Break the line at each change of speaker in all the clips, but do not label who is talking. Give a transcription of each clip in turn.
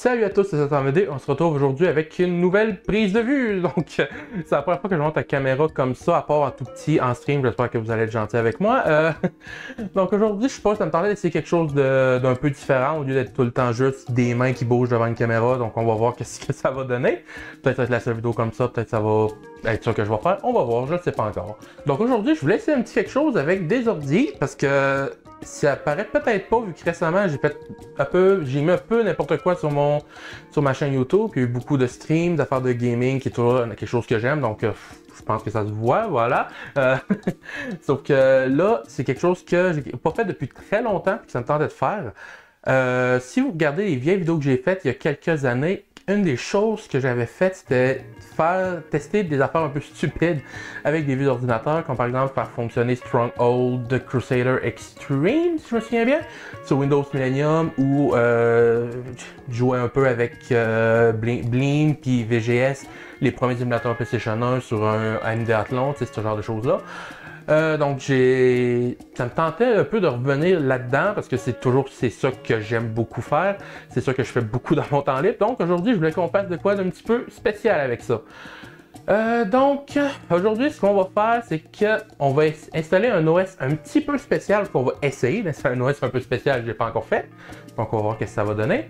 Salut à tous, c'est Satamedé. On se retrouve aujourd'hui avec une nouvelle prise de vue. Donc, c'est la première fois que je monte la caméra comme ça, à part en tout petit en stream. J'espère que vous allez être gentil avec moi. Euh, donc, aujourd'hui, je pense, pas, ça me tendait d'essayer quelque chose d'un peu différent au lieu d'être tout le temps juste des mains qui bougent devant une caméra. Donc, on va voir qu'est-ce que ça va donner. Peut-être être la seule vidéo comme ça, peut-être ça va être ça que je vais faire. On va voir, je ne sais pas encore. Donc, aujourd'hui, je voulais essayer un petit quelque chose avec des ordi parce que ça paraît peut-être pas vu que récemment j'ai fait un peu, j'ai mis un peu n'importe quoi sur mon, sur ma chaîne YouTube. Puis il y a eu beaucoup de streams, d'affaires de gaming, qui est toujours quelque chose que j'aime. Donc euh, je pense que ça se voit, voilà. Euh, sauf que là, c'est quelque chose que j'ai pas fait depuis très longtemps, puis que ça me tentait de faire. Euh, si vous regardez les vieilles vidéos que j'ai faites il y a quelques années, une des choses que j'avais faites, c'était faire tester des affaires un peu stupides avec des vues ordinateurs, comme par exemple faire fonctionner Stronghold Crusader Extreme, si je me souviens bien, sur Windows Millennium, ou euh, jouer un peu avec euh, Blim puis VGS, les premiers émulateurs PlayStation 1 sur un AMD Athlon, ce genre de choses-là. Euh, donc, j'ai, ça me tentait un peu de revenir là-dedans parce que c'est toujours c'est ça que j'aime beaucoup faire. C'est ça que je fais beaucoup dans mon temps libre. Donc, aujourd'hui, je voulais qu'on passe de quoi d'un petit peu spécial avec ça. Euh, donc, aujourd'hui, ce qu'on va faire, c'est qu'on va installer un OS un petit peu spécial, qu'on va essayer C'est un OS un peu spécial, je ne pas encore fait. Donc, on va voir ce que ça va donner.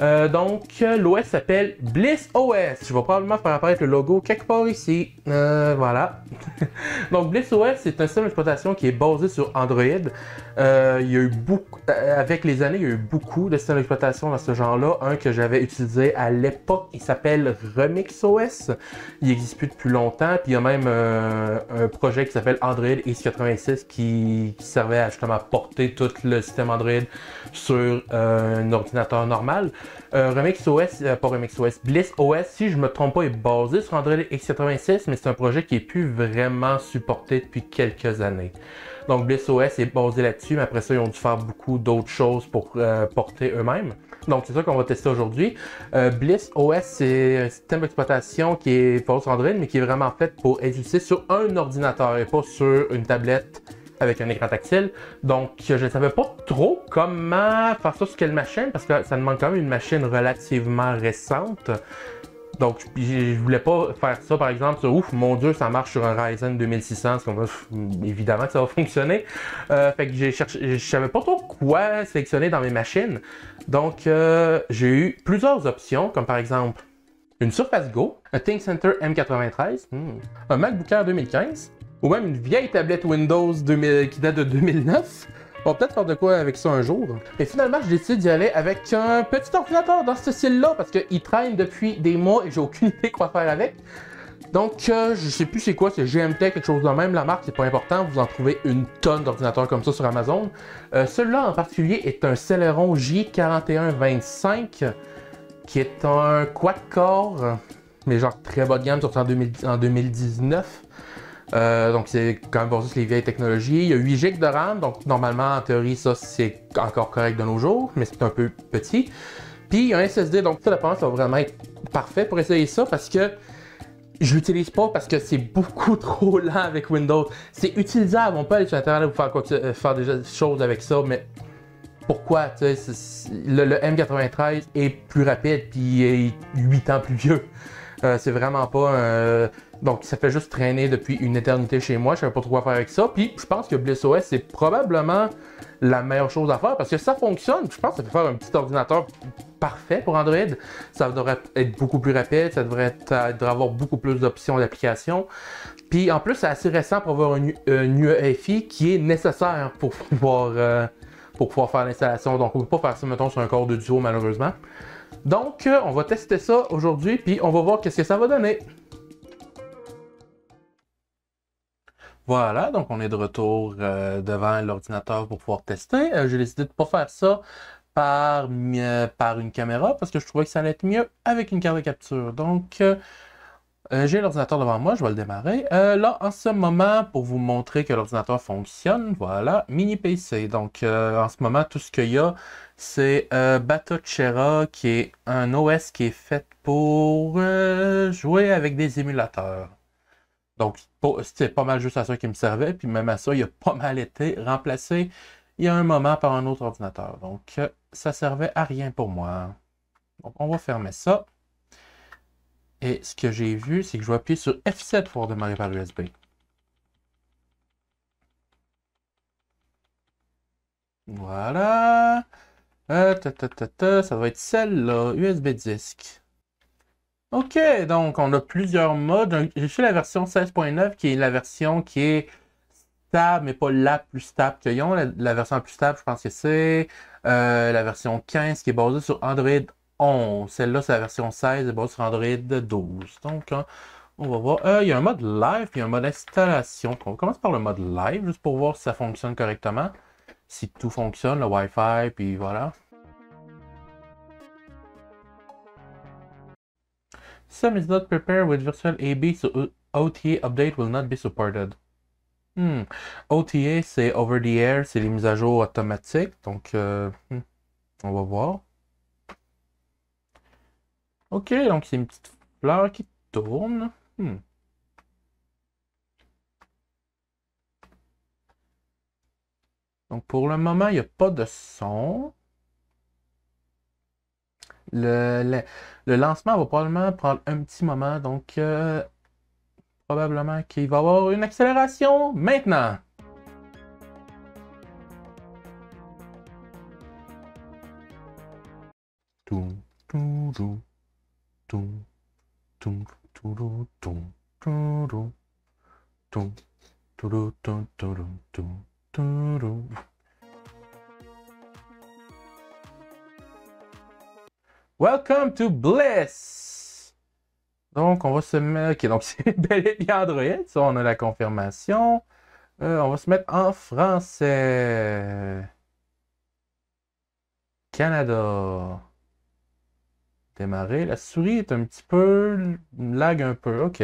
Euh, donc, l'OS s'appelle Bliss OS. Je vais probablement faire apparaître le logo quelque part ici. Euh, voilà. donc, Bliss OS, c'est un système d'exploitation qui est basé sur Android. Euh, il y a eu beaucoup, avec les années, il y a eu beaucoup de systèmes d'exploitation dans ce genre-là. Un que j'avais utilisé à l'époque, il s'appelle Remix OS. Il n'existe plus depuis longtemps. Puis il y a même un projet qui s'appelle Android X86 qui, servait servait à porter tout le système Android sur un ordinateur normal. Euh, Remix OS, euh, pas Remix OS, Bliss OS, si je me trompe pas, est basé sur Android X86, mais c'est un projet qui est plus vraiment supporté depuis quelques années. Donc Bliss OS est basé là-dessus, mais après ça, ils ont dû faire beaucoup d'autres choses pour euh, porter eux-mêmes. Donc c'est ça qu'on va tester aujourd'hui. Euh, Bliss OS, c'est un système d'exploitation qui est basé sur Android, mais qui est vraiment fait pour exister sur un ordinateur et pas sur une tablette avec un écran tactile. Donc, je ne savais pas trop comment faire ça sur quelle machine, parce que ça demande quand même une machine relativement récente. Donc, je voulais pas faire ça, par exemple, sur ouf, mon dieu, ça marche sur un Ryzen 2600, qu'on va, évidemment que ça va fonctionner. Euh, fait que j'ai cherché, je savais pas trop quoi sélectionner dans mes machines. Donc, euh, j'ai eu plusieurs options, comme par exemple une Surface Go, un Center M93, hmm, un MacBook Air 2015, ou même une vieille tablette Windows qui date de 2009. On va peut-être faire de quoi avec ça un jour. Et finalement, je décide d'y aller avec un petit ordinateur dans ce style-là parce qu'il traîne depuis des mois et j'ai aucune idée quoi faire avec. Donc, euh, je sais plus c'est quoi, c'est GMT, quelque chose de même, la marque, c'est pas important, vous en trouvez une tonne d'ordinateurs comme ça sur Amazon. Euh, celui-là en particulier est un Celeron J4125, qui est un quad-core, mais genre très bas de gamme, sorti en 2019. Euh, donc, c'est quand même versus les vieilles technologies. Il y a 8 GB de RAM, donc normalement, en théorie, ça, c'est encore correct de nos jours, mais c'est un peu petit. Puis, il y a un SSD, donc ça, la ça va vraiment être parfait pour essayer ça parce que je l'utilise pas parce que c'est beaucoup trop lent avec Windows. C'est utilisable, on peut aller sur Internet pour faire, euh, des choses avec ça, mais pourquoi? le, M93 est plus rapide puis il est 8 ans plus vieux. Euh, c'est vraiment pas un donc, ça fait juste traîner depuis une éternité chez moi. Je ne savais pas trop quoi faire avec ça. Puis, je pense que BlissOS, c'est probablement la meilleure chose à faire parce que ça fonctionne. Je pense que ça peut faire un petit ordinateur parfait pour Android. Ça devrait être beaucoup plus rapide. Ça devrait, être, avoir beaucoup plus d'options d'application. Puis, en plus, c'est assez récent pour avoir une UEFI qui est nécessaire pour pouvoir, euh, pour pouvoir faire l'installation. Donc, on ne peut pas faire ça, mettons, sur un corps de duo, malheureusement. Donc, euh, on va tester ça aujourd'hui, puis on va voir qu'est-ce que ça va donner. Voilà, donc on est de retour euh, devant l'ordinateur pour pouvoir tester. Euh, j'ai décidé de ne pas faire ça par, euh, par, une caméra parce que je trouvais que ça allait être mieux avec une carte de capture. Donc, j'ai l'ordinateur devant moi, je vais le démarrer. là, en ce moment, pour vous montrer que l'ordinateur fonctionne, voilà, mini PC. Donc, en ce moment, tout ce qu'il y a, c'est Batocera, qui est un OS qui est fait pour jouer avec des émulateurs. Donc, c'était pas mal juste à ça qu'il me servait. Puis même à ça, il a pas mal été remplacé il y a un moment par un autre ordinateur. Donc, euh, ça servait à rien pour moi. Donc, on va fermer ça. Et ce que j'ai vu, c'est que je vais appuyer sur F7 pour redémarrer par USB. Voilà. Euh, ça doit être celle-là, USB disque. OK, donc on a plusieurs modes. J'ai suis la version 16.9 qui est la version qui est stable, mais pas la plus stable qu'ils ont. La, la, version la plus stable, je pense que c'est euh, la version 15 qui est basée sur Android 11. Celle-là, c'est la version 16 est basée sur Android 12. Donc, hein, on va voir. Euh, il y a un mode live et un mode installation. On commence par le mode live, juste pour voir si ça fonctionne correctement. Si tout fonctionne, le Wi-Fi, puis voilà. Some is not prepared with virtual AB, so uh, OTA update will not be supported. Hmm. OTA, c'est over the air, c'est les mises à jour automatiques. Donc, euh, hmm, on va voir. Ok, donc c'est une petite fleur qui tourne. Hmm. Donc, pour le moment, il n'y a pas de son. Le, lancement va probablement prendre un petit moment, donc probablement qu'il va y avoir une accélération maintenant. Welcome to Bliss. Donc, on va se mettre. Ok, donc c'est bel et Android. Ça, on a la confirmation. Euh, on va se mettre en français. Canada. Démarrer. La souris est un petit peu. lag un peu. Ok.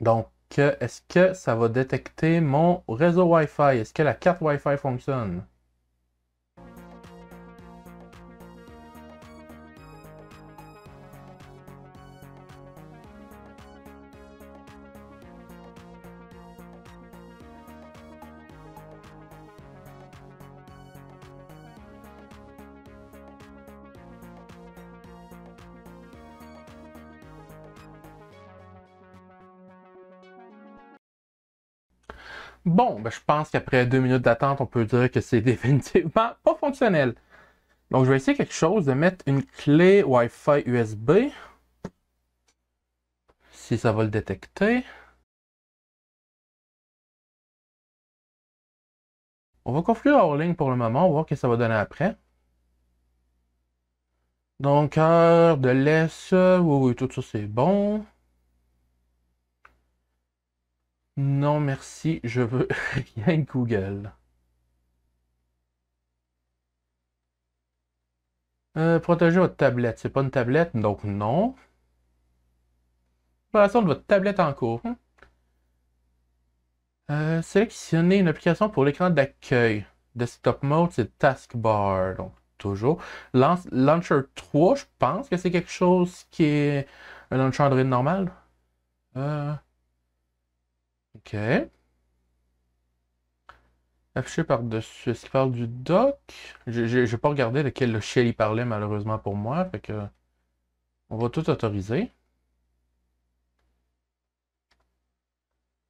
Donc, est-ce que ça va détecter mon réseau Wi-Fi? Est-ce que la carte Wi-Fi fonctionne? Bon, ben, je pense qu'après deux minutes d'attente, on peut dire que c'est définitivement pas fonctionnel. Donc, je vais essayer quelque chose de mettre une clé Wi-Fi USB. Si ça va le détecter. On va configurer hors ligne pour le moment, on va voir ce que ça va donner après. Donc, heure de l'Est, oui, oui, tout ça c'est bon. Non, merci, je veux rien Google. Euh, protéger votre tablette. C'est pas une tablette, donc non. façon de votre tablette en cours. Euh, Sélectionner une application pour l'écran d'accueil. Desktop mode, c'est Taskbar, donc toujours. Lance, launcher 3, je pense que c'est quelque chose qui est un launcher Android normal. Euh, OK. Affiché par-dessus. est parle du doc? Je n'ai pas regardé de quel logiciel il parlait, malheureusement pour moi. Fait que on va tout autoriser.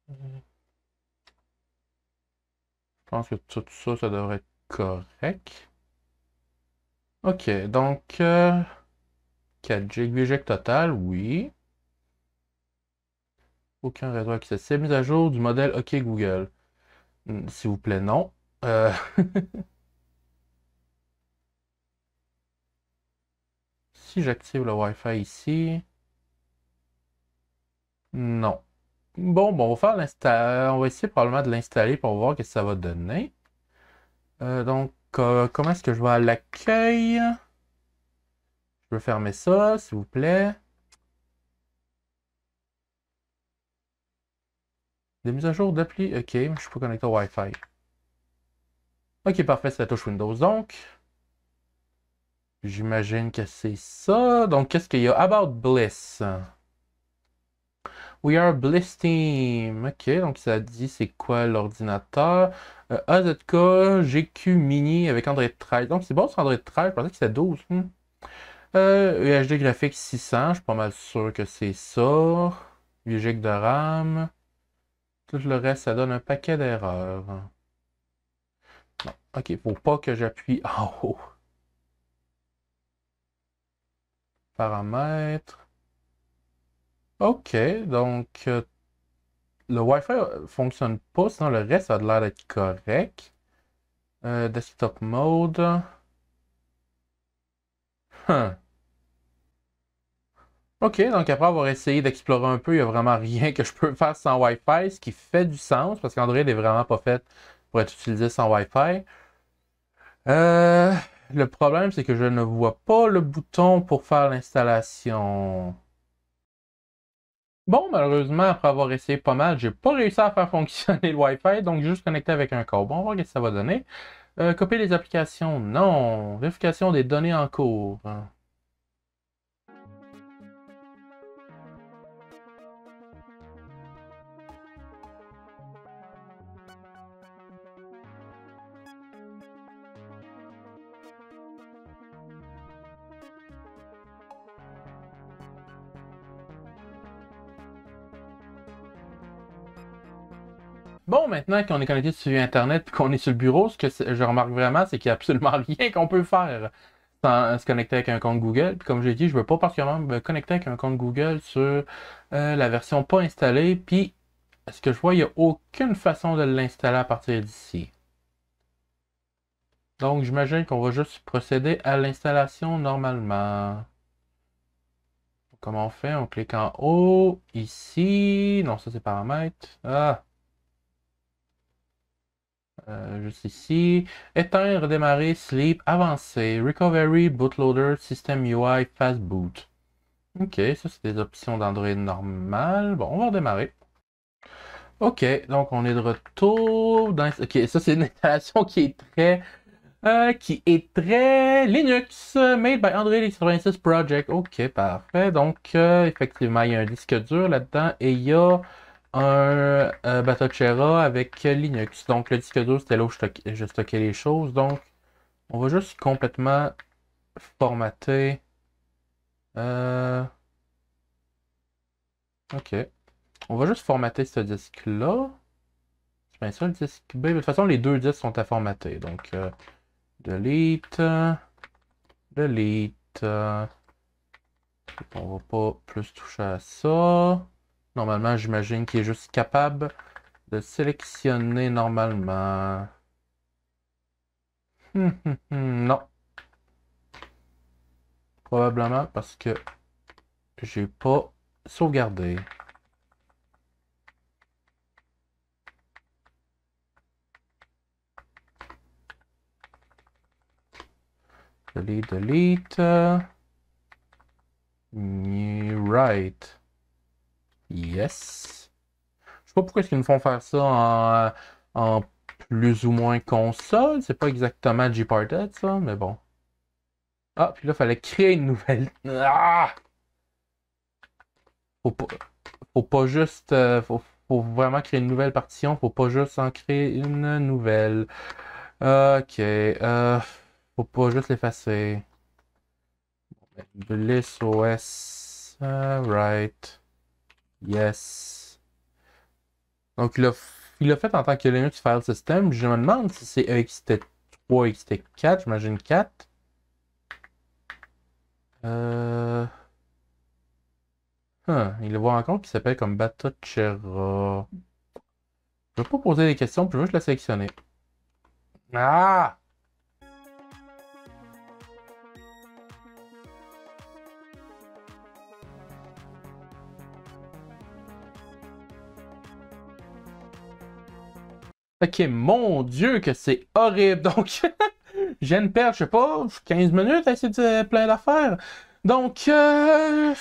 Je pense que tout ça, ça devrait être correct. OK, donc... 4 4 GB total, oui. Aucun réseau s'est Mise à jour du modèle OK Google. Hmm, s'il vous plaît, non. Euh, si j'active le Wi-Fi ici. Non. Bon, bon, on va essayer probablement de l'installer pour voir ce que ça va donner. Euh, donc, comment est-ce que je vais à l'accueil? Je peux fermer ça, s'il vous plaît. Des mises à jour d'appli. Ok, mais je suis pas connecté au Wi-Fi. Ok, parfait, c'est la touche Windows donc. J'imagine que c'est ça. Donc, qu'est-ce qu'il y a? About Bliss. We are Bliss Team. Ok, donc ça dit c'est quoi l'ordinateur. Euh, AZK GQ Mini avec Android 13. Donc, c'est bon sur Android 13. Je pensais que c'était 12. Hmm. Euh, UHD graphique 600. Je suis pas mal sûr que c'est ça. 8 de RAM le reste, ça donne un paquet d'erreurs. OK, faut pas que j'appuie en haut. Paramètres. OK, donc euh, le Wi-Fi fonctionne pas, sinon le reste a l'air d'être correct. Euh, desktop mode. OK, donc après avoir essayé d'explorer un peu, il n'y a vraiment rien que je peux faire sans Wi-Fi, ce qui fait du sens parce qu'Android n'est vraiment pas fait pour être utilisé sans Wi-Fi. Euh, le problème, c'est que je ne vois pas le bouton pour faire l'installation. Bon, malheureusement, après avoir essayé pas mal, j'ai pas réussi à faire fonctionner le Wi-Fi, donc juste connecté avec un câble. Bon, on va voir ce que ça va donner. Euh, copier les applications, non. Vérification des données en cours. Bon, maintenant qu'on est connecté sur Internet et qu'on est sur le bureau, ce que je remarque vraiment, c'est qu'il n'y a absolument rien qu'on peut faire sans se connecter avec un compte Google. Puis comme j'ai dit, je ne veux pas particulièrement me connecter avec un compte Google sur euh, la version pas installée. Puis, ce que je vois, il n'y a aucune façon de l'installer à partir d'ici. Donc, j'imagine qu'on va juste procéder à l'installation normalement. Comment on fait? On clique en haut, ici. Non, ça c'est paramètres. Ah! Euh, juste ici. Éteindre, démarrer, sleep, avancer, recovery, bootloader, system UI, fast boot. Ok, ça c'est des options d'Android normal. Bon, on va redémarrer. Ok, donc on est de retour. Dans... Ok, ça c'est une installation qui est très... Euh, qui est très Linux, made by Android X86 Project. Ok, parfait. Donc, euh, effectivement, il y a un disque dur là-dedans et il y a un euh, avec Linux. Donc le disque dur, c'était là où je, stockais les choses. Donc on va juste complètement formater. Euh, ok. On va juste formater ce disque-là. C'est bien ça le disque B. de toute façon, les deux disques sont à formater. Donc euh, delete. Delete. On va pas plus toucher à ça. Normalement, j'imagine qu'il est juste capable de sélectionner normalement. Hum, hum, hum, non. Probablement parce que j'ai pas sauvegardé. Delete, delete. Right. Yes. Je sais pas pourquoi ils nous font faire ça en, plus ou moins console. C'est pas exactement Gparted, ça, mais bon. Ah, puis là, il fallait créer une nouvelle. Ah! Faut pas, faut pas juste. Euh, faut, vraiment créer une nouvelle partition. Faut pas juste en créer une nouvelle. Ok. Euh, faut pas juste l'effacer. Bliss ben, OS. Euh, right. Yes. Donc, il a fait en tant que Linux File System. Je me demande si c'est EXT3, EXT4, j'imagine 4. Euh... Huh. Il le voit encore qui s'appelle comme Batachera. Je vais pas poser des questions, je vais juste la sélectionner. Ah! Ok, mon Dieu, que c'est horrible. Donc, j'ai une perte, je sais pas, 15 minutes à plein d'affaires. Donc, euh,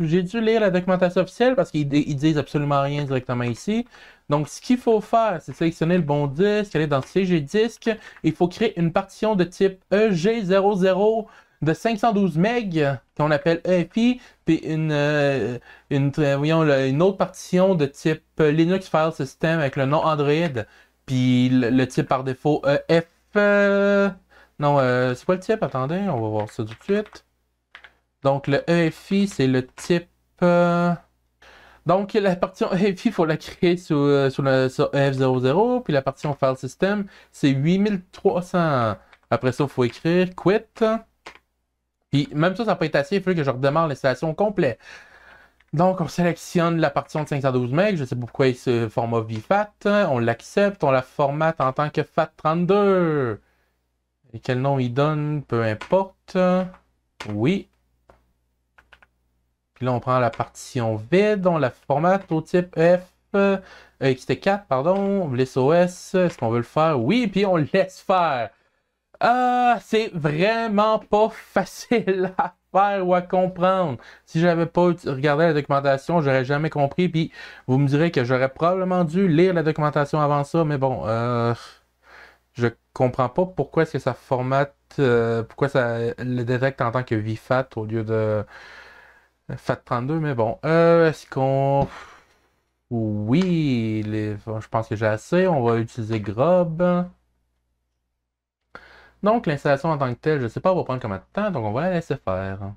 j'ai dû lire la documentation officielle parce qu'ils disent absolument rien directement ici. Donc, ce qu'il faut faire, c'est sélectionner le bon disque, aller dans CG disque. Il faut créer une partition de type EG00 de 512 MB qu'on appelle EFI, puis une, euh, une, une autre partition de type euh, Linux File System avec le nom Android puis le, type par défaut, EF euh, non, euh, c'est quoi le type? Attendez, on va voir ça tout de suite. Donc le EFI, c'est le type. Euh, donc la partie EFI, il faut la créer sur, sur, le, sur EF00. Puis la partie file system, c'est 8300. Après ça, il faut écrire quit. Puis même ça, ça peut être assez, il faut que je redémarre l'installation complète. Donc, on sélectionne la partition de 512 MB. Je sais pas pourquoi il se format VFAT. On l'accepte, on la formate en tant que FAT32. Et quel nom il donne, peu importe. Oui. Puis là, on prend la partition vide, on la formate au type F. Euh, XT4, pardon, on OS, est-ce qu'on veut le faire? Oui, puis on laisse faire. Ah, c'est vraiment pas facile à faire ou à comprendre. Si j'avais pas regardé la documentation, j'aurais jamais compris. Puis vous me direz que j'aurais probablement dû lire la documentation avant ça, mais bon, euh, je comprends pas pourquoi est-ce que ça formate, euh, pourquoi ça le détecte en tant que VFAT au lieu de FAT32, mais bon. Euh, est-ce qu'on... Oui, je pense que j'ai assez. On va utiliser Grob. Donc, l'installation en tant que telle, je ne sais pas, va prendre combien de temps, donc on va la laisser faire.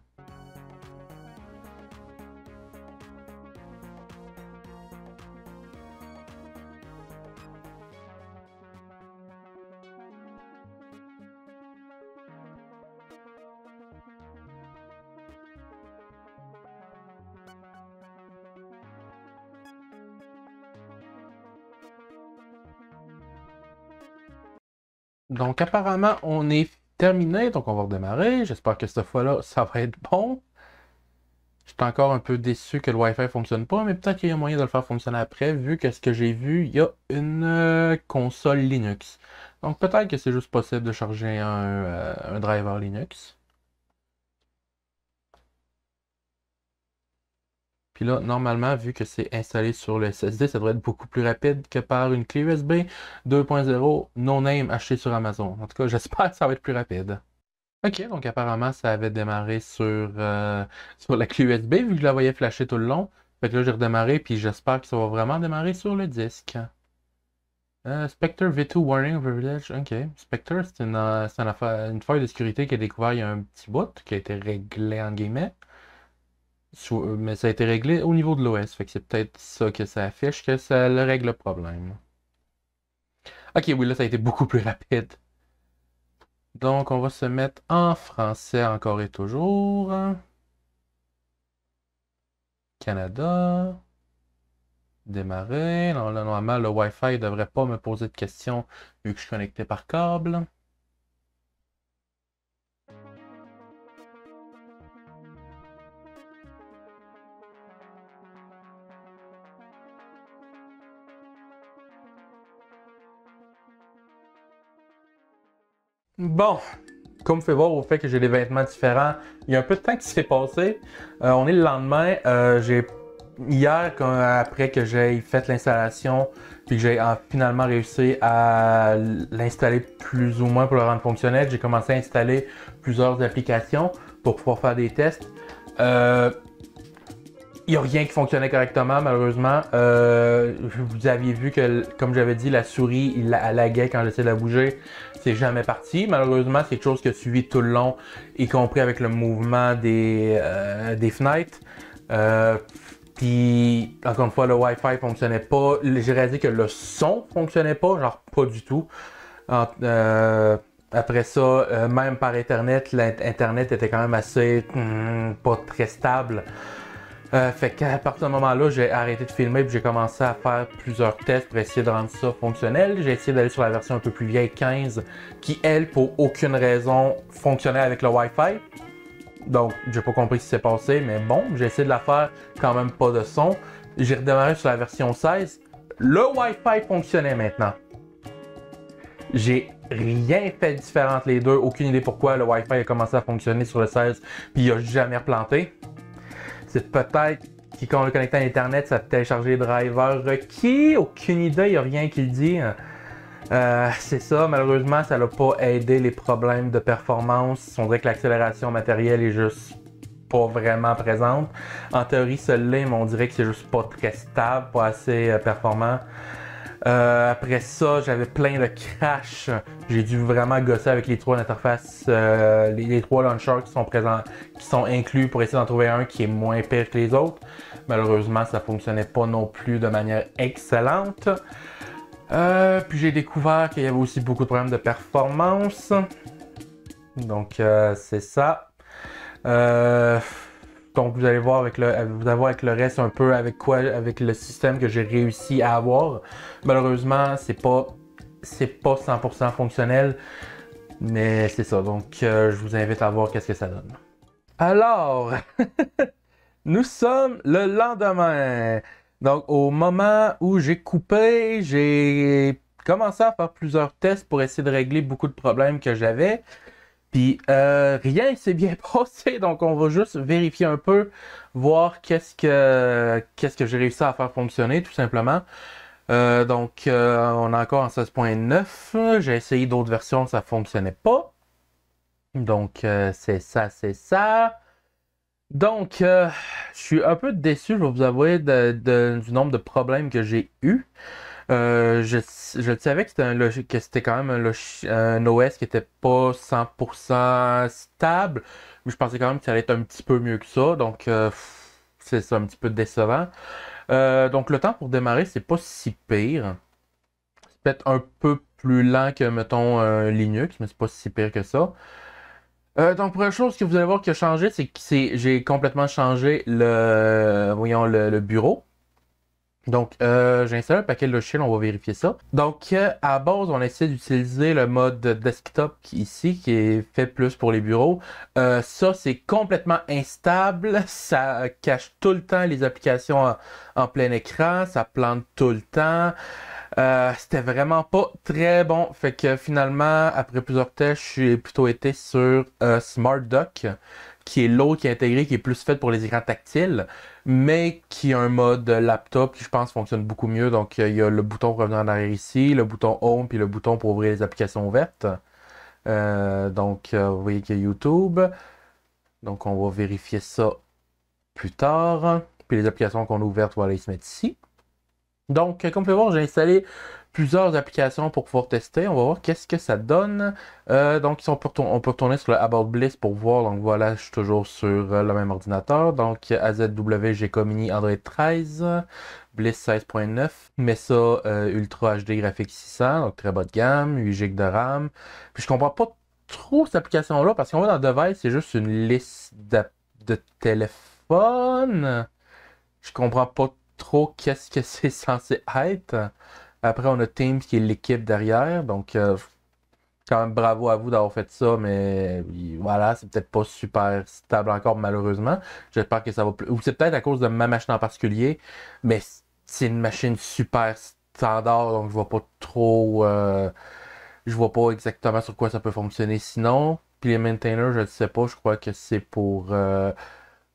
Donc apparemment, on est terminé, donc on va redémarrer. J'espère que cette fois-là, ça va être bon. Je suis encore un peu déçu que le Wi-Fi fonctionne pas, mais peut-être qu'il y a moyen de le faire fonctionner après, vu que ce que j'ai vu, il y a une euh, console Linux. Donc peut-être que c'est juste possible de charger un euh, driver Linux. Puis là, normalement, vu que c'est installé sur le SSD, ça devrait être beaucoup plus rapide que par une clé USB 2.0 no name achetée sur Amazon. En tout cas, j'espère que ça va être plus rapide. Ok, donc apparemment, ça avait démarré sur, euh, sur la clé USB, vu que je la voyais flasher tout le long. Fait que là, j'ai redémarré, puis j'espère que ça va vraiment démarrer sur le disque. Euh, Spectre V2 Warning Privilege, ok. Spectre, c'est une, euh, une, feuille de sécurité qui a découvert il y a un petit bout, qui a été réglé en guillemets. Euh, mais ça a été réglé au niveau de l'OS. Fait que c'est peut-être ça que ça affiche, que ça le règle le problème. Ok, oui, là, ça a été beaucoup plus rapide. Donc, on va se mettre en français encore et toujours. Canada. Démarrer. normalement, le Wi-Fi ne devrait pas me poser de questions vu que je suis connecté par câble. Bon, comme vous voir au fait que j'ai des vêtements différents, il y a un peu de temps qui s'est passé. Euh, on est le lendemain. Euh, hier, après que j'ai fait l'installation, puis que j'ai finalement réussi à l'installer plus ou moins pour le rendre fonctionnel, j'ai commencé à installer plusieurs applications pour pouvoir faire des tests. Euh, il y n'y a rien qui fonctionnait correctement, malheureusement. vous aviez vu que, comme j'avais dit, la souris, il la laguait quand j'essayais de la bouger. C'est jamais parti. Malheureusement, c'est quelque chose que tu suivi tout le long, y compris avec le mouvement des, euh, fenêtres. Euh, puis, encore une fois, le Wi-Fi fonctionnait pas. J'ai réalisé que le son fonctionnait pas, genre pas du tout. Euh, après ça, même par Internet, l'Internet était quand même assez hmm, pas très stable. Euh, fait qu'à partir de ce moment-là, j'ai arrêté de filmer et j'ai commencé à faire plusieurs tests pour essayer de rendre ça fonctionnel. J'ai essayé d'aller sur la version un peu plus vieille 15 qui, elle, pour aucune raison, fonctionnait avec le Wi-Fi. Donc, j'ai pas compris ce qui s'est passé, mais bon, j'ai essayé de la faire quand même pas de son. J'ai redémarré sur la version 16. Le Wi-Fi fonctionnait maintenant. J'ai rien fait de différent entre les deux. Aucune idée pourquoi le Wi-Fi a commencé à fonctionner sur le 16 puis il a jamais replanté c'est peut-être qui, quand le connecte à Internet, ça peut télécharger les drivers requis. Aucune idée, il n'y a rien qui le dit. Hein. Euh, c'est ça, malheureusement, ça n'a pas aidé les problèmes de performance. On dirait que l'accélération matérielle est juste pas vraiment présente. En théorie, ça l'est, mais on dirait que c'est juste pas très stable, pas assez euh, performant. Euh, après ça, j'avais plein de crash. J'ai dû vraiment gosser avec les trois interfaces, euh, les, trois launchers qui sont présents, qui sont inclus pour essayer d'en trouver un qui est moins pire que les autres. Malheureusement, ça fonctionnait pas non plus de manière excellente. Euh, puis j'ai découvert qu'il y avait aussi beaucoup de problèmes de performance. Donc c'est ça. Euh, donc vous allez voir avec le, euh, vous avec le reste un peu avec quoi, avec le système que j'ai réussi à avoir. Malheureusement, c'est pas, c'est pas 100% fonctionnel, mais c'est ça. Donc euh, je vous invite à voir qu'est-ce que ça donne. Alors, nous sommes le lendemain. Donc au moment où j'ai coupé, j'ai commencé à faire plusieurs tests pour essayer de régler beaucoup de problèmes que j'avais. Puis euh, rien s'est bien passé, donc on va juste vérifier un peu, voir qu'est-ce que qu'est-ce que j'ai réussi à faire fonctionner tout simplement. Euh, donc euh, on est encore en 16.9. J'ai essayé d'autres versions, ça fonctionnait pas. Donc c'est ça, c'est ça. Donc je suis un peu déçu, je vais vous avouer, du nombre de problèmes que j'ai eu. Euh, je, le savais que c'était, quand même un, OS qui n'était pas 100% stable, mais je pensais quand même que ça allait être un petit peu mieux que ça, donc euh, c'est ça, un petit peu décevant. Euh, donc le temps pour démarrer, c'est pas si pire. C'est peut-être un peu plus lent que, mettons, Linux, mais c'est pas si pire que ça. Euh, donc, première chose que vous allez voir qui a changé, c'est que j'ai complètement changé le, voyons, le bureau. Donc, euh, j'ai installé un paquet de logiciels, on va vérifier ça. Donc, euh, à base, on essaie d'utiliser le mode desktop ici, qui est fait plus pour les bureaux. Euh, ça, c'est complètement instable. Ça cache tout le temps les applications en, plein écran. Ça plante tout le temps. Euh, c'était vraiment pas très bon. Fait que finalement, après plusieurs tests, j'ai plutôt été sur Smart Dock, qui est l'autre qui est intégré, qui est plus fait pour les écrans tactiles mais qui a un mode laptop qui, je pense, fonctionne beaucoup mieux. Donc, euh, il y a le bouton revenir en arrière ici, le bouton Home, puis le bouton pour ouvrir les applications ouvertes. Euh, donc, euh, vous voyez qu'il y a YouTube. Donc, on va vérifier ça plus tard. Puis les applications qu'on a ouvertes, on va se mettre ici. Donc, comme vous pouvez voir, j'ai installé plusieurs applications pour pouvoir tester. On va voir qu'est-ce que ça donne. Euh, donc, on peut, on retourner sur le About Bliss pour voir. Donc, voilà, je suis toujours sur euh, le même ordinateur. Donc, AZW, Comini Android 13, Bliss 16.9, Mesa euh, Ultra HD Graphique 600, donc très bas de gamme, 8 GB de RAM. Puis, je comprends pas trop cette application-là parce qu'on voit dans Device, c'est juste une liste de téléphones. Je comprends pas trop qu'est-ce que c'est censé être. Après, on a Team qui est l'équipe derrière. Donc, euh, quand même bravo à vous d'avoir fait ça, mais voilà, c'est peut-être pas super stable encore, malheureusement. J'espère que ça va plus. Ou c'est peut-être à cause de ma machine en particulier, mais c'est une machine super standard, donc je vois pas trop. Euh, je vois pas exactement sur quoi ça peut fonctionner. Sinon, puis les maintainers, je ne sais pas, je crois que c'est pour. Euh,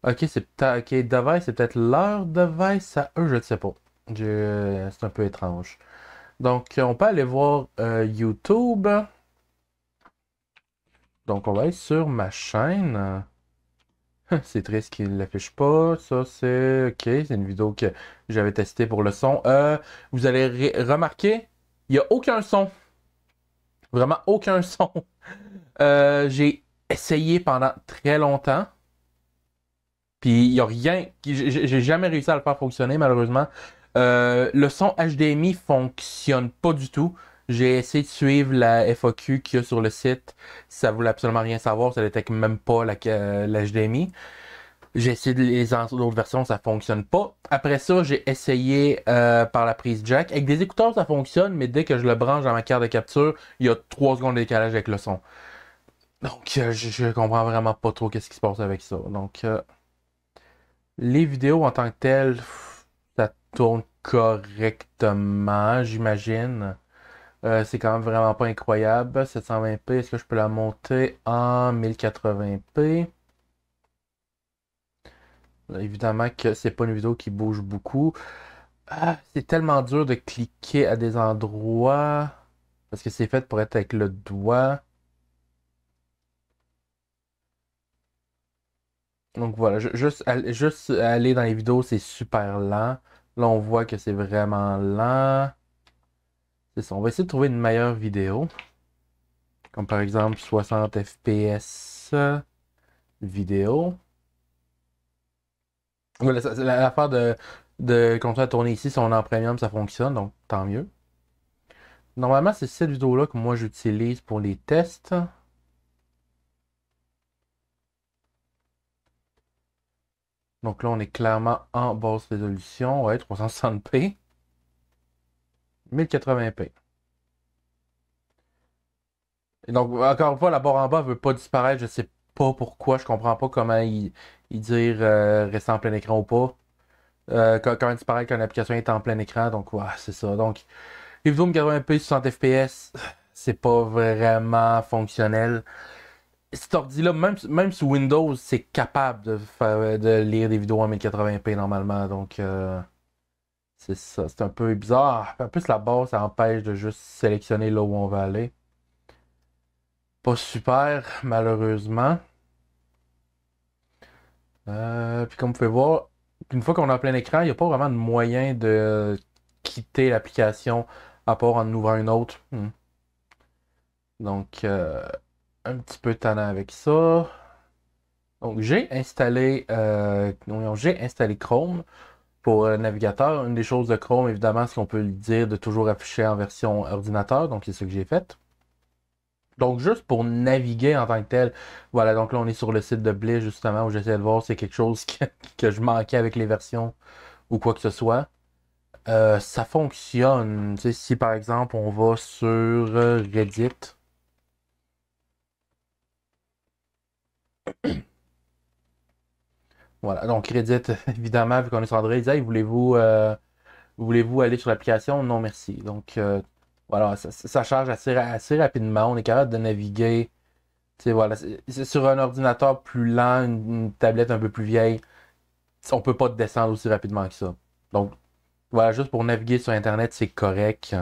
ok, c'est peut-être. Ok, device, c'est peut-être leur device à eux, je ne sais pas. C'est un peu étrange. Donc, on peut aller voir euh, YouTube. Donc, on va aller sur ma chaîne. c'est triste qu'il ne l'affiche pas. Ça, c'est... OK, c'est une vidéo que j'avais testée pour le son. Euh, vous allez remarquer, il n'y a aucun son. Vraiment aucun son. Euh, j'ai essayé pendant très longtemps. Puis il n'y a rien. J'ai jamais réussi à le faire fonctionner, malheureusement. Euh, le son HDMI fonctionne pas du tout. J'ai essayé de suivre la FAQ qu'il y a sur le site. Ça voulait absolument rien savoir. Ça détecte même pas l'HDMI. Euh, j'ai essayé de les autres versions, ça fonctionne pas. Après ça, j'ai essayé euh, par la prise jack. Avec des écouteurs, ça fonctionne, mais dès que je le branche dans ma carte de capture, il y a 3 secondes de décalage avec le son. Donc, je, je comprends vraiment pas trop qu'est-ce qui se passe avec ça. Donc, les vidéos en tant que telles ça tourne correctement, j'imagine. Euh, c'est quand même vraiment pas incroyable. 720p, est-ce que je peux la monter en 1080p? évidemment que c'est pas une vidéo qui bouge beaucoup. Ah, c'est tellement dur de cliquer à des endroits parce que c'est fait pour être avec le doigt. Donc voilà, juste, aller dans les vidéos, c'est super lent. Là, on voit que c'est vraiment lent. C'est ça. On va essayer de trouver une meilleure vidéo. Comme par exemple 60 FPS vidéo. Voilà, l'affaire de, de continuer à tourner ici, si on est en premium, ça fonctionne, donc tant mieux. Normalement, c'est cette vidéo-là que moi j'utilise pour les tests. Donc là, on est clairement en basse résolution. Ouais, 360p. 1080p. donc, encore une fois, la barre en bas ne veut pas disparaître. Je ne sais pas pourquoi. Je ne comprends pas comment ils dire euh, rester en plein écran ou pas. Euh, quand, disparaît, quand l'application est en plein écran. Donc, ouais, c'est ça. Donc, zoom 80p, 60 fps, c'est pas vraiment fonctionnel cet ordi-là, même, même sous Windows, c'est capable de, faire, de lire des vidéos en 1080p normalement. Donc, euh, c'est ça. C'est un peu bizarre. En plus, la base, ça empêche de juste sélectionner là où on va aller. Pas super, malheureusement. Euh, puis comme vous pouvez voir, une fois qu'on est en plein écran, il n'y a pas vraiment de moyen de quitter l'application à part en ouvrant une autre. Hmm. Donc, euh, un petit peu talent avec ça. Donc, j'ai installé, euh, j'ai installé Chrome pour le euh, navigateur. Une des choses de Chrome, évidemment, c'est qu'on peut le dire de toujours afficher en version ordinateur. Donc, c'est ce que j'ai fait. Donc, juste pour naviguer en tant que tel, voilà, donc là, on est sur le site de Bliss, justement, où j'essaie de voir si c'est quelque chose que, je manquais avec les versions ou quoi que ce soit. Euh, ça fonctionne. si, par exemple, on va sur Reddit, voilà, donc Reddit, évidemment, vu qu'on est sur Android, il voulez-vous euh, voulez-vous aller sur l'application? Non, merci. Donc, euh, voilà, ça, charge assez, rapidement. On est capable de naviguer. Voilà, sur un ordinateur plus lent, une, tablette un peu plus vieille, on peut pas descendre aussi rapidement que ça. Donc, voilà, juste pour naviguer sur Internet, c'est correct.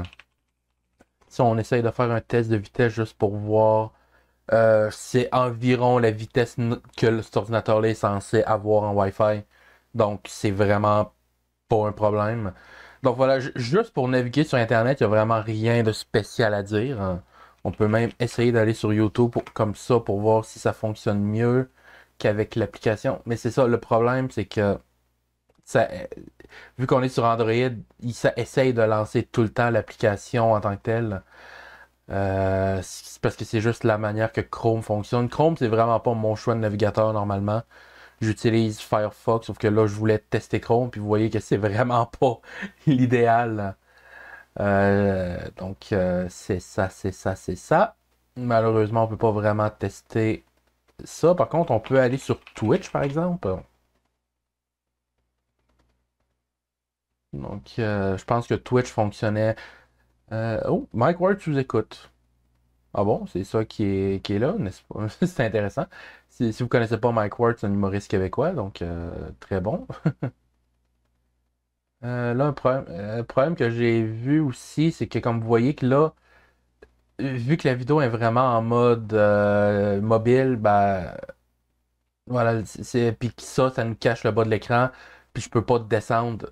Si on essaye de faire un test de vitesse juste pour voir euh, c'est environ la vitesse que cet ordinateur est censé avoir en Wi-Fi. Donc, c'est vraiment pas un problème. Donc voilà, juste pour naviguer sur Internet, il n'y a vraiment rien de spécial à dire. On peut même essayer d'aller sur YouTube comme ça pour voir si ça fonctionne mieux qu'avec l'application. Mais c'est ça, le problème, c'est que euh, vu qu'on est sur Android, il, ça essaye de lancer tout le temps l'application en tant que telle. Euh, parce que c'est juste la manière que Chrome fonctionne. Chrome, c'est vraiment pas mon choix de navigateur normalement. J'utilise Firefox, sauf que là, je voulais tester Chrome, puis vous voyez que c'est vraiment pas l'idéal. Euh, donc, euh, c'est ça, c'est ça, c'est ça. Malheureusement, on peut pas vraiment tester ça. Par contre, on peut aller sur Twitch, par exemple. Donc, je pense que Twitch fonctionnait euh, oh, Mike Ward vous écoute. Ah bon, c'est ça qui est, est là, n'est-ce pas? c'est intéressant. Si, vous ne connaissez pas Mike Ward, c'est un humoriste québécois, donc euh, très bon. Euh, là, un problème, que j'ai vu aussi, c'est que comme vous voyez que là, vu que la vidéo est vraiment en mode mobile, ben voilà, c'est puis ça, ça nous cache le bas de l'écran, puis je peux pas descendre.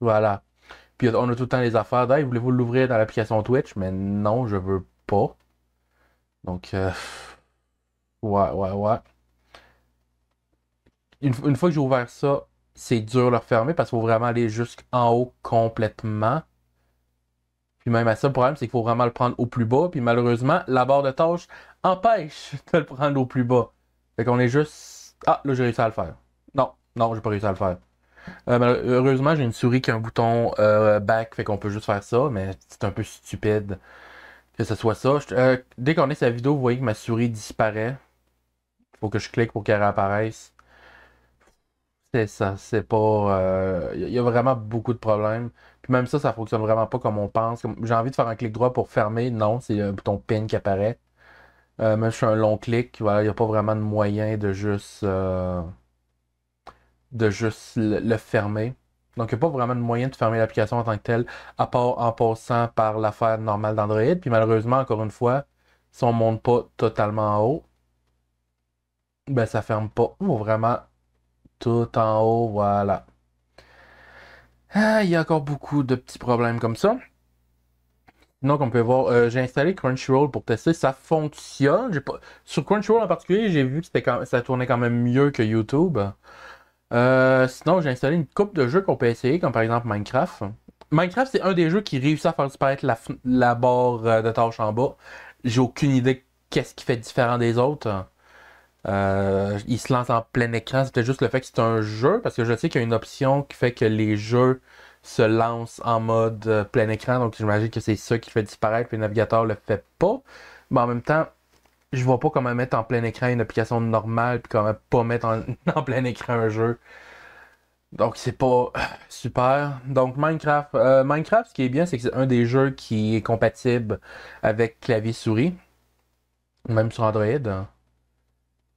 voilà. Puis on a tout le temps les affaires d'ailleurs, voulez-vous l'ouvrir dans l'application Twitch? Mais non, je veux pas. Donc, euh, ouais, ouais, ouais. Une, fois que j'ai ouvert ça, c'est dur de le refermer parce qu'il faut vraiment aller jusqu'en haut complètement. Puis même à ça, le problème, c'est qu'il faut vraiment le prendre au plus bas. Puis malheureusement, la barre de tâche empêche de le prendre au plus bas. Fait qu'on est juste. Ah, là, j'ai réussi à le faire. Non, non, j'ai pas réussi à le faire. Euh, heureusement, j'ai une souris qui a un bouton euh, back, fait qu'on peut juste faire ça, mais c'est un peu stupide que ce soit ça. Euh, dès qu'on est sa vidéo, vous voyez que ma souris disparaît. il Faut que je clique pour qu'elle réapparaisse. C'est ça, c'est pas. Il y a vraiment beaucoup de problèmes. Puis même ça, ça fonctionne vraiment pas comme on pense. J'ai envie de faire un clic droit pour fermer. Non, c'est un bouton pin qui apparaît. même je fais un long clic, il n'y a pas vraiment de moyen de juste de juste le, fermer. Donc, il n'y a pas vraiment de moyen de fermer l'application en tant que telle, à part en passant par l'affaire normale d'Android. Puis malheureusement, encore une fois, si on ne monte pas totalement en haut, ben ça ferme pas vraiment tout en haut. Voilà. Ah, il y a encore beaucoup de petits problèmes comme ça. Donc, on peut voir, euh, j'ai installé Crunchyroll pour tester, ça fonctionne. Sur Crunchyroll en particulier, j'ai vu que ça tournait quand même mieux que YouTube. Euh, sinon, j'ai installé une coupe de jeux qu'on peut essayer, comme par exemple Minecraft. Minecraft, c'est un des jeux qui réussit à faire disparaître la, barre euh, de tâches en bas. J'ai aucune idée qu'est-ce qui fait différent des autres. Euh, il se lance en plein écran. C'est peut-être juste le fait que c'est un jeu, parce que je sais qu'il y a une option qui fait que les jeux se lancent en mode plein écran. Donc j'imagine que c'est ça qui fait disparaître, puis le navigateur le fait pas. Mais en même temps, je vois pas comment mettre en plein écran une application normale puis comment pas mettre en, plein écran un jeu. Donc c'est pas euh, super. Donc Minecraft, euh, Minecraft, ce qui est bien, c'est que c'est un des jeux qui est compatible avec clavier souris, même sur Android.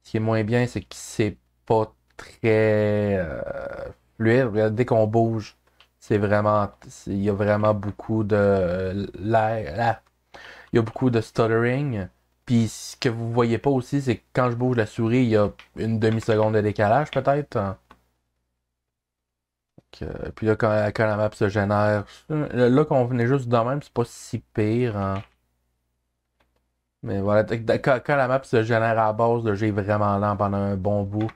Ce qui est moins bien, c'est que c'est pas très euh, fluide. Dès qu'on bouge, c'est vraiment, il y a vraiment beaucoup de l'air, il y a beaucoup de stuttering. Puis ce que vous voyez pas aussi, c'est que quand je bouge la souris, il y a une demi-seconde de décalage peut-être. Hein. Euh, puis là, quand, la map se génère, euh, là qu'on venait juste de même, c'est pas si pire. Hein. Mais voilà, quand, la map se génère à base, j'ai vraiment lent pendant un bon bout.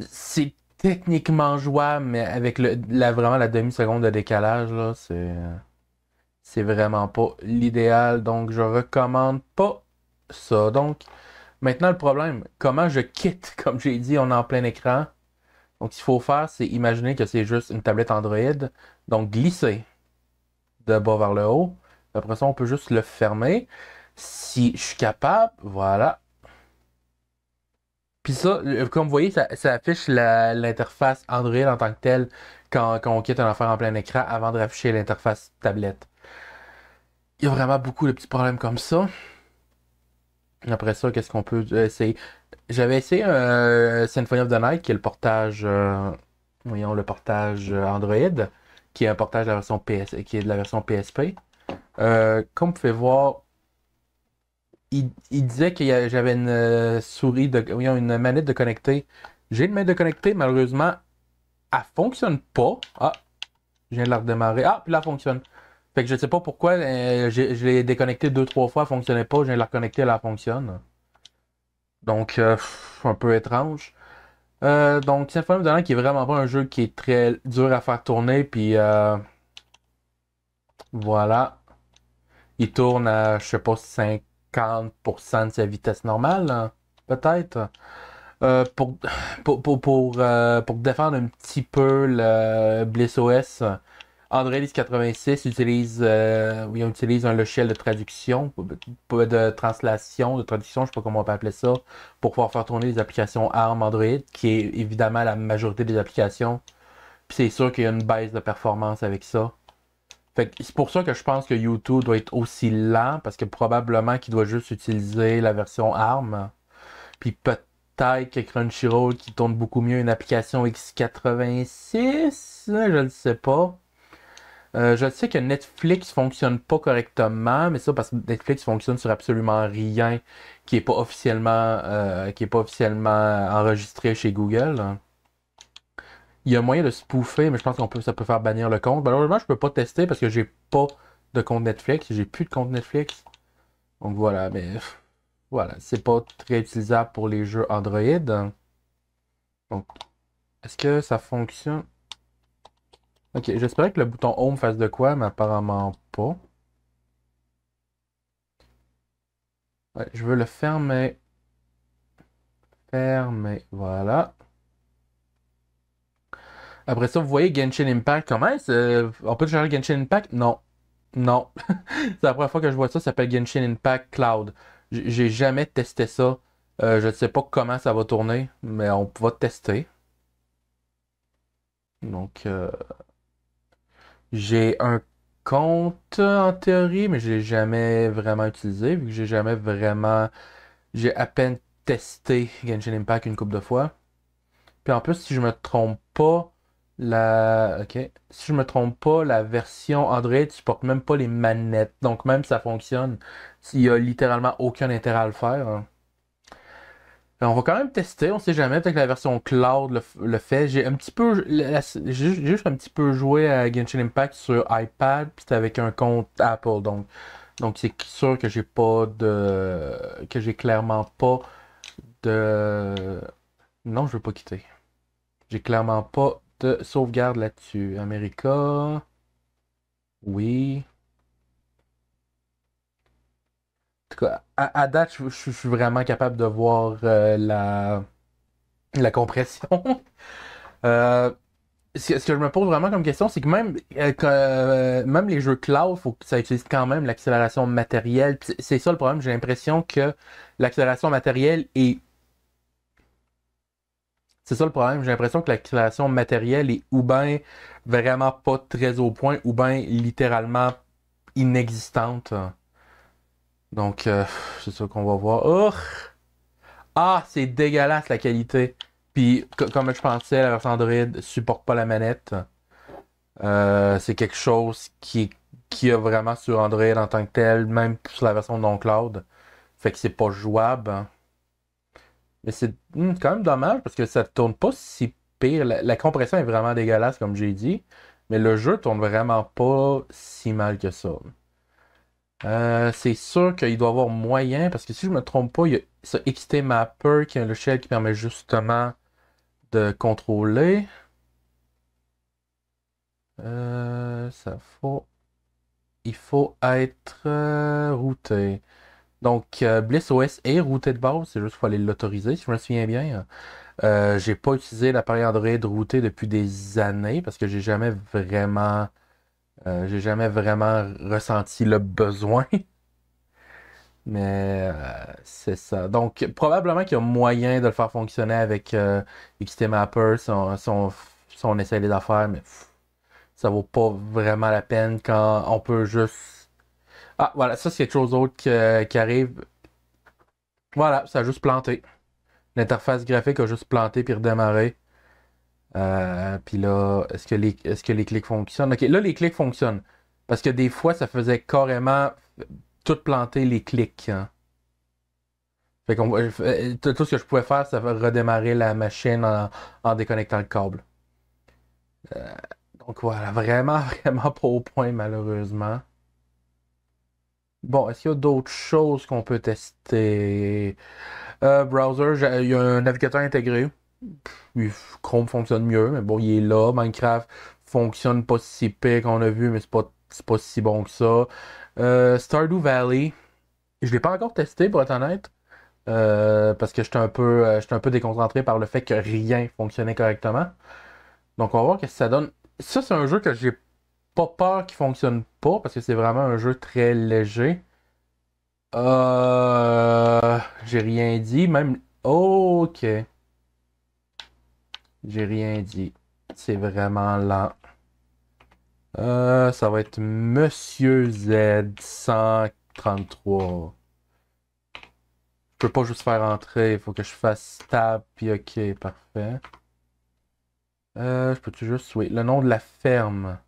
C'est techniquement jouable, mais avec vraiment la demi-seconde de décalage, là, c'est, euh, c'est vraiment pas l'idéal. Donc je recommande pas ça. Donc, maintenant, le problème, comment je quitte Comme j'ai dit, on est en plein écran. Donc, ce qu'il faut faire, c'est imaginer que c'est juste une tablette Android. Donc, glisser de bas vers le haut. Après ça, on peut juste le fermer. Si je suis capable, voilà. Puis ça, comme vous voyez, ça, affiche l'interface Android en tant que telle quand, quand on quitte un affaire en plein écran avant de afficher l'interface tablette. Il y a vraiment beaucoup de petits problèmes comme ça. Après ça, qu'est-ce qu'on peut essayer J'avais essayé un euh, Symphony of the Night, qui est le portage, euh, voyons, le portage euh, Android, qui est un portage de la version, PS, qui est de la version PSP. comme vous pouvez voir, il, disait que j'avais une souris, de, voyons, une manette de connecter. J'ai une manette de connecter, malheureusement, elle fonctionne pas. Ah, je viens de la redémarrer. Ah, puis là, elle fonctionne. Fait que je sais pas pourquoi, euh, je l'ai déconnecté deux, trois fois, elle fonctionnait pas, je viens de la reconnecter, elle fonctionne. Donc, euh, un peu étrange. Euh, donc, Symphony of the qui est vraiment pas un jeu qui est très dur à faire tourner, puis euh, voilà. Il tourne à, je sais pas, 50% de sa vitesse normale, hein, peut-être. pour, pour, pour, défendre un petit peu le Bliss OS Android 86 utilise, euh, oui, utilise un logiciel de traduction, de translation, de traduction, je sais pas comment on peut appeler ça, pour pouvoir faire tourner les applications ARM Android, qui est évidemment la majorité des applications. Puis c'est sûr qu'il y a une baisse de performance avec ça. c'est pour ça que je pense que YouTube doit être aussi lent, parce que probablement qu'il doit juste utiliser la version ARM. Puis peut-être que Crunchyroll qui tourne beaucoup mieux une application X86, je ne sais pas. Euh, je sais que Netflix fonctionne pas correctement, mais ça parce que Netflix fonctionne sur absolument rien qui est pas officiellement euh, qui est pas officiellement enregistré chez Google. Hein. Il y a moyen de spoofer, mais je pense qu'on peut ça peut faire bannir le compte. Malheureusement, je peux pas tester parce que j'ai pas de compte Netflix, j'ai plus de compte Netflix. Donc voilà, mais voilà, c'est pas très utilisable pour les jeux Android. Donc est-ce que ça fonctionne Ok, j'espérais que le bouton Home fasse de quoi, mais apparemment pas. Ouais, je veux le fermer. Fermer, voilà. Après ça, vous voyez Genshin Impact, comment euh, On peut changer Genshin Impact Non. Non. c'est la première fois que je vois ça, ça s'appelle Genshin Impact Cloud. J'ai jamais testé ça. Euh, je ne sais pas comment ça va tourner, mais on va tester. Donc, euh... J'ai un compte en théorie, mais je ne l'ai jamais vraiment utilisé, vu que j'ai jamais vraiment. J'ai à peine testé Genshin Impact une couple de fois. Puis en plus, si je me trompe pas, la. Ok. Si je me trompe pas, la version Android supporte même pas les manettes. Donc même si ça fonctionne, il n'y a littéralement aucun intérêt à le faire. Hein. Ben, on va quand même tester, on sait jamais, peut-être que la version cloud le, fait. J'ai un petit peu juste un petit peu joué à Genshin Impact sur iPad, puis c'était avec un compte Apple, donc donc c'est sûr que j'ai pas de que j'ai clairement pas de non, je veux pas quitter. J'ai clairement pas de sauvegarde là-dessus. America. Oui. En tout cas, à, date, je, suis vraiment capable de voir euh, la, compression. Euh, ce, que je me pose vraiment comme question, c'est que même, euh, même les jeux cloud, faut que ça utilise quand même l'accélération matérielle. C'est ça le problème. J'ai l'impression que l'accélération matérielle est. C'est ça le problème. J'ai l'impression que l'accélération matérielle est ou bien vraiment pas très au point, ou bien littéralement inexistante. Donc, euh, c'est ça qu'on va voir. Oh! Ah, c'est dégueulasse la qualité. Puis, comme je pensais, la version Android supporte pas la manette. Euh, c'est quelque chose qui, qui a vraiment sur Android en tant que tel, même sur la version non cloud. Fait que c'est pas jouable. Hein. Mais c'est hmm, quand même dommage parce que ça tourne pas si pire. La, compression est vraiment dégueulasse, comme j'ai dit. Mais le jeu tourne vraiment pas si mal que ça. Euh, c'est sûr qu'il doit avoir moyen, parce que si je ne me trompe pas, il y a ce XT Mapper qui est un logiciel qui permet justement de contrôler. Euh, ça faut. Il faut être euh, routé. Donc, BlissOS est routé de base, c'est juste qu'il aller l'autoriser, si je me souviens bien. j'ai pas utilisé l'appareil Android routé depuis des années parce que j'ai jamais vraiment euh, j'ai jamais vraiment ressenti le besoin. Mais euh, c'est ça. Donc, probablement qu'il y a moyen de le faire fonctionner avec euh, XT Mapper si on, si les affaires, mais ça ça vaut pas vraiment la peine quand on peut juste. Ah, voilà, ça c'est quelque chose d'autre qui arrive. Voilà, ça a juste planté. L'interface graphique a juste planté puis redémarré. Euh, puis là, est-ce que, les, ce que les clics fonctionnent? OK, là, les clics fonctionnent. Parce que des fois, ça faisait carrément tout planter les clics. Hein. Euh, euh, tout, ce que je pouvais faire, c'est redémarrer la machine en, déconnectant le câble. donc voilà, vraiment, vraiment pas au point, malheureusement. Bon, est-ce qu'il y a d'autres choses qu'on peut tester? browser, il y a un navigateur intégré. Chrome fonctionne mieux, mais bon, il est là. Minecraft fonctionne pas si pire qu'on a vu, mais c'est pas, pas si bon que ça. Euh, Stardew Valley, je l'ai pas encore testé pour être honnête. Euh, parce que j'étais un, peu, euh, un peu déconcentré par le fait que rien fonctionnait correctement. Donc on va voir ce que ça donne. Ça, c'est un jeu que j'ai pas peur qu'il fonctionne pas, parce que c'est vraiment un jeu très léger. j'ai rien dit, même. Ok. J'ai rien dit. C'est vraiment lent. Euh, ça va être Monsieur Z 133. Je peux pas juste faire entrer. Il faut que je fasse tab puis ok, parfait. Euh, je peux toujours juste. Oui, le nom de la ferme.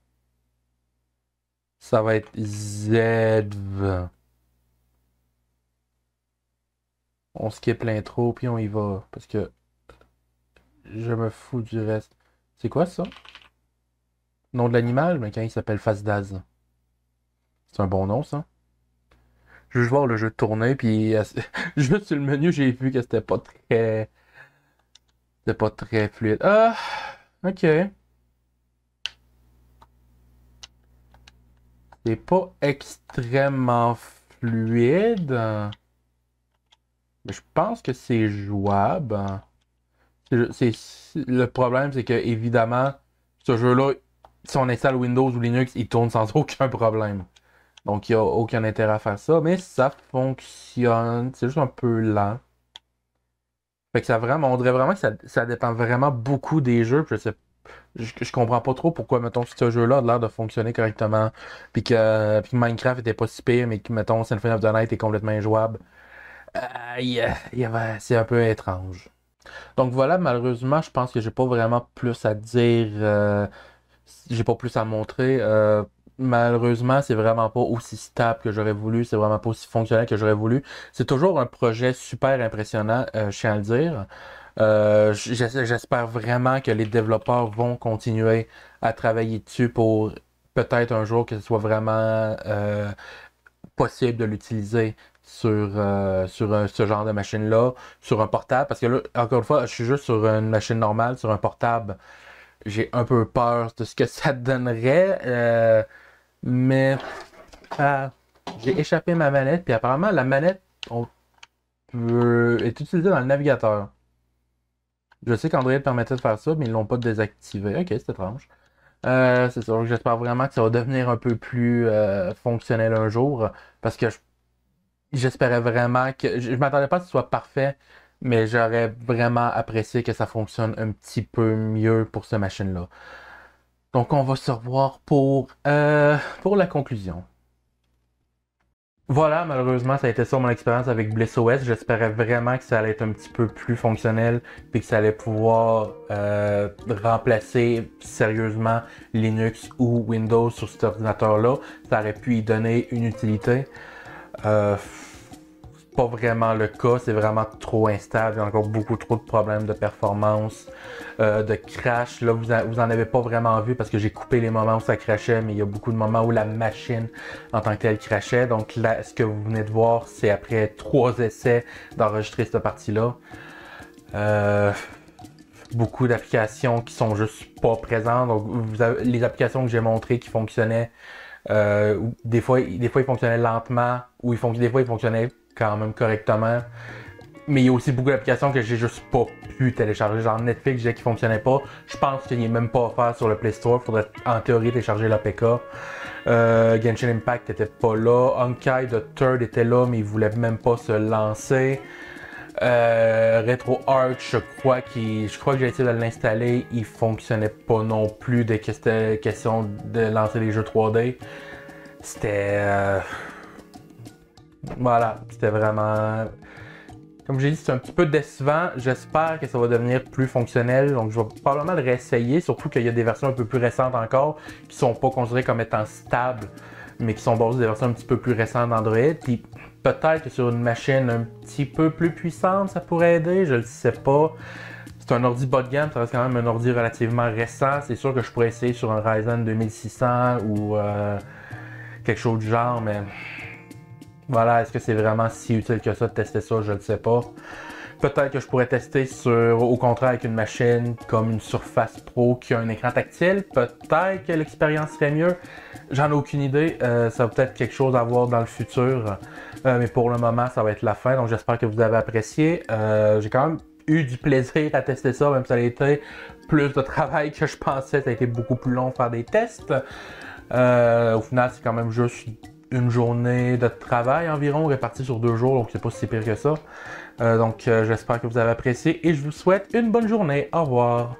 Ça va être ZV. On skip l'intro puis on y va. Parce que je me fous du reste. C'est quoi ça? Nom de l'animal? Mais quand il s'appelle Daz. C'est un bon nom, ça. Je veux voir le jeu tourner, puis juste sur le menu, j'ai vu que c'était pas très. C'était pas très fluide. Ah! Ok. C'est pas extrêmement fluide. Mais je pense que c'est jouable le problème, c'est que évidemment, ce jeu-là, si on installe Windows ou Linux, il tourne sans aucun problème. Donc il n'y a aucun intérêt à faire ça, mais ça fonctionne. C'est juste un peu lent. Fait que ça vraiment, on dirait vraiment que ça, dépend vraiment beaucoup des jeux. je, sais, je, comprends pas trop pourquoi, mettons, ce jeu-là a l'air de fonctionner correctement, puis que, puis Minecraft était pas si pire, mais que, mettons, Symphony of the Night est complètement injouable. c'est un peu étrange. Donc voilà, malheureusement, je pense que j'ai pas vraiment plus à dire. je euh, j'ai pas plus à montrer. Malheureusement, malheureusement, c'est vraiment pas aussi stable que j'aurais voulu, c'est vraiment pas aussi fonctionnel que j'aurais voulu. C'est toujours un projet super impressionnant, euh, je tiens à le dire. Euh, j'espère vraiment que les développeurs vont continuer à travailler dessus pour peut-être un jour que ce soit vraiment possible de l'utiliser sur, euh, sur euh, ce genre de machine-là, sur un portable. Parce que là, encore une fois, je suis juste sur une machine normale, sur un portable. J'ai un peu peur de ce que ça donnerait. Euh, mais j'ai échappé ma manette. Puis apparemment, la manette on peut, est utilisée dans le navigateur. Je sais qu'Android permettait de faire ça, mais ils l'ont pas désactivé. Ok, c'est étrange. c'est sûr, j'espère vraiment que ça va devenir un peu plus fonctionnel un jour, parce que je j'espérais vraiment que. Je, ne m'attendais pas à ce que ce soit parfait, mais j'aurais vraiment apprécié que ça fonctionne un petit peu mieux pour ce machine-là. Donc on va se revoir pour, euh, la conclusion. Voilà, malheureusement, ça a été ça mon expérience avec OS. J'espérais vraiment que ça allait être un petit peu plus fonctionnel, et que ça allait pouvoir euh, remplacer sérieusement Linux ou Windows sur cet ordinateur-là. Ça aurait pu y donner une utilité. Euh, pas vraiment le cas, c'est vraiment trop instable, il y a encore beaucoup trop de problèmes de performance, euh, de crash. Là, vous, n'en en avez pas vraiment vu parce que j'ai coupé les moments où ça crachait, mais il y a beaucoup de moments où la machine en tant que telle crachait. Donc là, ce que vous venez de voir, c'est après trois essais d'enregistrer cette partie-là. Euh, beaucoup d'applications qui sont juste pas présentes. Donc, les applications que j'ai montrées qui fonctionnaient euh, des, fois, des fois, il fonctionnait lentement, ou ils font, des fois, ils fonctionnait quand même correctement. Mais il y a aussi beaucoup d'applications que j'ai juste pas pu télécharger. Genre Netflix, je disais fonctionnait pas. Je pense qu'il n'est même pas à faire sur le Play Store. Il faudrait en théorie télécharger l'APK. Euh, Genshin Impact était pas là. Honkai The Third était là, mais il voulait même pas se lancer. Euh, RetroArch, je crois je crois que j'ai essayé de l'installer, il fonctionnait pas non plus dès que c'était question de lancer les jeux 3D. C'était, euh, voilà, c'était vraiment. Comme j'ai dit, c'est un petit peu décevant. J'espère que ça va devenir plus fonctionnel. Donc, je vais probablement le réessayer, surtout qu'il y a des versions un peu plus récentes encore qui sont pas considérées comme étant stables, mais qui sont basées sur des versions un petit peu plus récentes d'Android. Peut-être que sur une machine un petit peu plus puissante, ça pourrait aider, je ne sais pas. C'est un ordi bas de gamme, ça reste quand même un ordi relativement récent. C'est sûr que je pourrais essayer sur un Ryzen 2600 ou euh, quelque chose du genre, mais voilà, est-ce que c'est vraiment si utile que ça de tester ça, je ne sais pas. Peut-être que je pourrais tester sur, au contraire, avec une machine comme une Surface Pro qui a un écran tactile. Peut-être que l'expérience serait mieux. J'en ai aucune idée. Euh, ça va peut-être quelque chose à voir dans le futur. Euh, mais pour le moment, ça va être la fin. Donc j'espère que vous avez apprécié. Euh, j'ai quand même eu du plaisir à tester ça, même si ça a été plus de travail que je pensais. Ça a été beaucoup plus long de faire des tests. Euh, au final, c'est quand même juste une journée de travail environ, répartie sur deux jours, donc c'est pas si pire que ça. donc j'espère que vous avez apprécié et je vous souhaite une bonne journée. Au revoir.